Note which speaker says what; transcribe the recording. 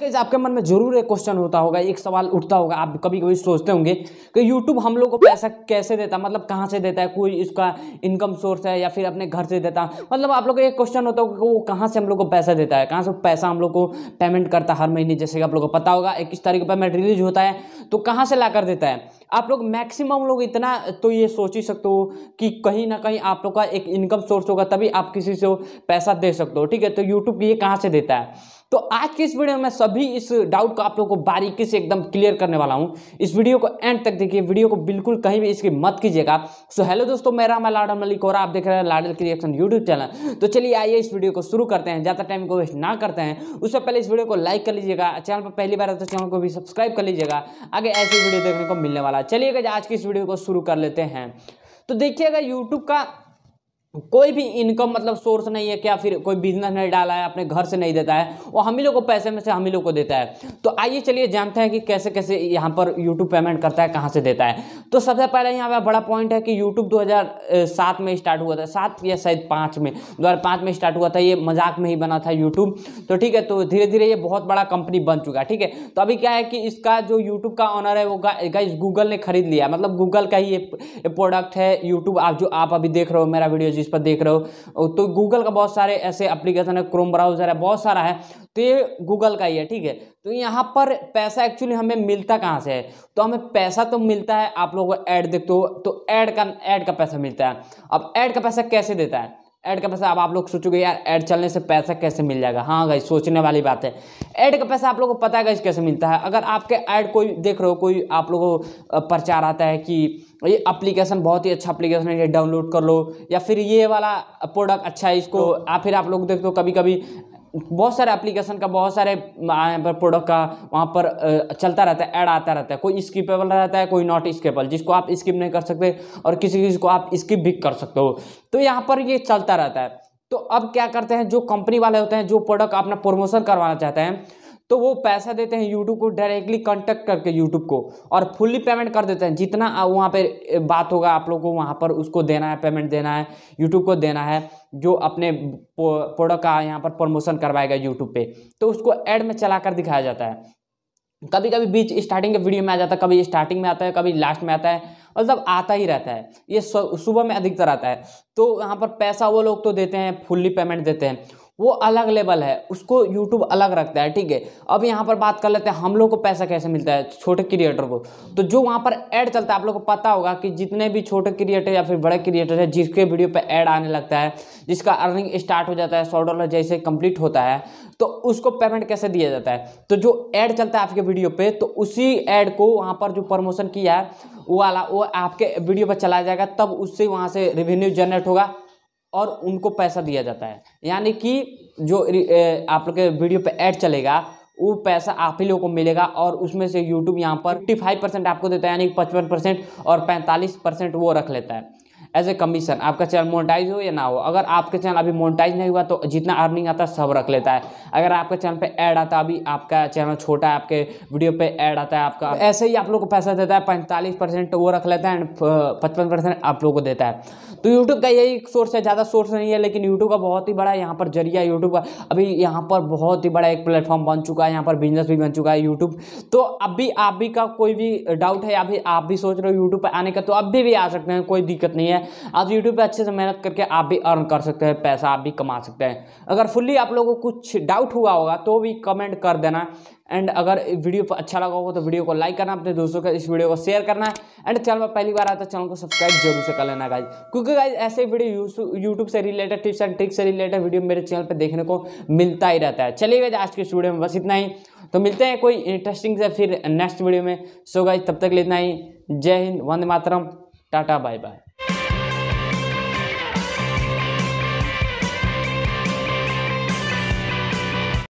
Speaker 1: guys आपके मन में जरूर एक क्वेश्चन होता होगा एक सवाल उठता होगा आप कभी कभी सोचते होंगे कि यूट्यूब हम लोग को पैसा कैसे देता मतलब कहाँ से देता है कोई इसका इनकम सोर्स है या फिर अपने घर से देता मतलब आप लोग का एक क्वेश्चन होता होगा कि वो कहाँ से हम लोग को पैसा देता है कहाँ से पैसा हम लोग को पेमेंट करता है हर महीने जैसे कि आप लोग को पता होगा इक्कीस तारीख को पेमेंट रिलीज होता है तो कहाँ से ला देता है आप लोग मैक्सिमम लोग इतना तो ये सोच ही सकते हो कि कहीं ना कहीं आप लोग का एक इनकम सोर्स होगा तभी आप किसी से पैसा दे सकते हो ठीक है तो यूट्यूब ये कहाँ से देता है तो आज की इस वीडियो में सभी इस डाउट को आप लोगों को बारीकी से एकदम क्लियर करने वाला हूँ इस वीडियो को एंड तक देखिए वीडियो को बिल्कुल कहीं भी इसकी मत कीजिएगा सो हेलो दोस्तों मेरा मैं लाडन मलिक और आप देख रहे हैं लाडल क्रिएशन यूट्यूब चैनल तो चलिए आइए इस वीडियो को शुरू करते हैं ज़्यादा टाइम को वेस्ट ना करते हैं उससे पहले इस वीडियो को लाइक कर लीजिएगा चैनल पर पहली बार तो चैनल को भी सब्सक्राइब कर लीजिएगा आगे ऐसी वीडियो देखने को मिलने वाला है चलिएगा आज की इस वीडियो को शुरू कर लेते हैं तो देखिएगा यूट्यूब का कोई भी इनकम मतलब सोर्स नहीं है क्या फिर कोई बिजनेस नहीं डाला है अपने घर से नहीं देता है वो हम ही लोग को पैसे में से हम ही लोग को देता है तो आइए चलिए जानते हैं कि कैसे कैसे यहाँ पर यूट्यूब पेमेंट करता है कहाँ से देता है तो सबसे पहले यहाँ पर बड़ा पॉइंट है कि यूट्यूब 2007 में स्टार्ट हुआ था सात या शायद पाँच में दो में स्टार्ट हुआ था ये मजाक में ही बना था यूट्यूब तो ठीक है तो धीरे धीरे ये बहुत बड़ा कंपनी बन चुका है ठीक है तो अभी क्या है कि इसका जो यूट्यूब का ऑनर है वो इस गूगल ने खरीद लिया मतलब गूगल का ही ये प्रोडक्ट है यूट्यूब आप जो आप अभी देख रहे हो मेरा वीडियो जिस जिस पर देख रहे हो तो गूगल का बहुत सारे ऐसे एप्लीकेशन है क्रोम ब्राउजर है बहुत सारा है तो ये गूगल का ही है ठीक है तो यहाँ पर पैसा एक्चुअली हमें मिलता कहाँ से है तो हमें पैसा तो मिलता है आप लोगों को ऐड देखते हो तो ऐड का ऐड का पैसा मिलता है अब ऐड का पैसा कैसे देता है ऐड का पैसा अब आप लोग सोचोगे यार ऐड चलने से पैसा कैसे मिल जाएगा हाँ गई सोचने वाली बात है ऐड का पैसा आप लोगों को पता है गई कैसे मिलता है अगर आपके ऐड कोई देख रहे हो कोई आप लोगों को प्रचार आता है कि ये एप्लीकेशन बहुत ही अच्छा एप्लीकेशन है ये डाउनलोड कर लो या फिर ये वाला प्रोडक्ट अच्छा है इसको या तो फिर आप लोग देखते हो कभी कभी बहुत सारे एप्लीकेशन का बहुत सारे प्रोडक्ट का वहाँ पर चलता रहता है ऐड आता रहता है कोई स्किपेबल रहता है कोई नॉट स्किपेबल जिसको आप स्किप नहीं कर सकते और किसी किसी को आप स्किप भी कर सकते हो तो यहाँ पर ये चलता रहता है तो अब क्या करते हैं जो कंपनी वाले होते हैं जो प्रोडक्ट अपना प्रमोशन करवाना चाहते हैं तो वो पैसा देते हैं यूट्यूब को डायरेक्टली कॉन्टैक्ट करके यूट्यूब को और फुल्ली पेमेंट कर देते हैं जितना वहाँ पर बात होगा आप लोग को वहाँ पर उसको देना है पेमेंट देना है यूट्यूब को देना है जो अपने प्रोडक्ट का यहाँ पर प्रमोशन करवाएगा यूट्यूब पे तो उसको एड में चला कर दिखाया जाता है कभी कभी बीच स्टार्टिंग के वीडियो में आ जाता है कभी स्टार्टिंग में आता है कभी लास्ट में आता है मतलब आता ही रहता है ये सुबह में अधिकतर आता है तो यहाँ पर पैसा वो लोग तो देते हैं फुल्ली पेमेंट देते हैं वो अलग लेवल है उसको यूट्यूब अलग रखता है ठीक है अब यहाँ पर बात कर लेते हैं हम लोग को पैसा कैसे मिलता है छोटे क्रिएटर को तो जो वहाँ पर ऐड चलता है आप लोग को पता होगा कि जितने भी छोटे क्रिएटर या फिर बड़े क्रिएटर है जिसके वीडियो पर ऐड आने लगता है जिसका अर्निंग स्टार्ट हो जाता है सौ डॉलर जैसे कंप्लीट होता है तो उसको पेमेंट कैसे दिया जाता है तो जो ऐड चलता है आपके वीडियो पर तो उसी एड को वहाँ पर जो प्रमोशन किया है वो वाला वो आपके वीडियो पर चलाया जाएगा तब उससे वहाँ से रेवेन्यू जनरेट होगा और उनको पैसा दिया जाता है यानी कि जो आप लोग के वीडियो पे ऐड चलेगा वो पैसा आप ही लोगों को मिलेगा और उसमें से यूट्यूब यहाँ पर 55 फाइव परसेंट आपको देता है यानी पचपन परसेंट और पैंतालीस परसेंट वो रख लेता है एज ए कमीशन आपका चैनल मोनेटाइज हो या ना हो अगर आपका चैनल अभी मोनेटाइज नहीं हुआ तो जितना अर्निंग आता है सब रख लेता है अगर आपका चैनल पे ऐड आता है अभी आपका चैनल छोटा है आपके वीडियो पे ऐड आता है आपका ऐसे ही आप लोग को पैसा देता है पैंतालीस परसेंट वो रख लेता है एंड पचपन परसेंट आप लोग को देता है तो यूट्यूब का यही सोर्स है ज़्यादा सोर्स नहीं है लेकिन यूट्यूब का बहुत ही बड़ा यहाँ पर जरिया यूट्यूब का अभी यहाँ पर बहुत ही बड़ा एक प्लेटफॉर्म बन चुका है यहाँ पर बिजनेस भी बन चुका है यूट्यूब तो अभी आप भी का कोई भी डाउट है अभी आप भी सोच रहे हो यूट्यूब पर आने का तो अभी भी आ सकते हैं कोई दिक्कत नहीं है आप यूट्यूब पर अच्छे से मेहनत करके आप भी अर्न कर सकते हैं पैसा आप भी कमा सकते हैं अगर फुल्ली आप लोगों को कुछ डाउट हुआ होगा तो भी कमेंट कर देना एंड अगर वीडियो अच्छा लगा होगा तो वीडियो को लाइक करना अपने दोस्तों के इस वीडियो को शेयर करना एंड चैनल पर पहली बार आता है चैनल को सब्सक्राइब जरूर से कर लेना गाइज क्योंकि गाइज ऐसे वीडियो यूट्यूब से रिलेटेड टिप्स एंड ट्रिक्स से रिलेटेड वीडियो मेरे चैनल पर देखने को मिलता ही रहता है चलिए गाइज आज के इस वीडियो में बस इतना ही तो मिलते हैं कोई इंटरेस्टिंग से फिर नेक्स्ट वीडियो में सो गाइज तब तक लेना ही जय हिंद वंदे मातरम टाटा बाय बाय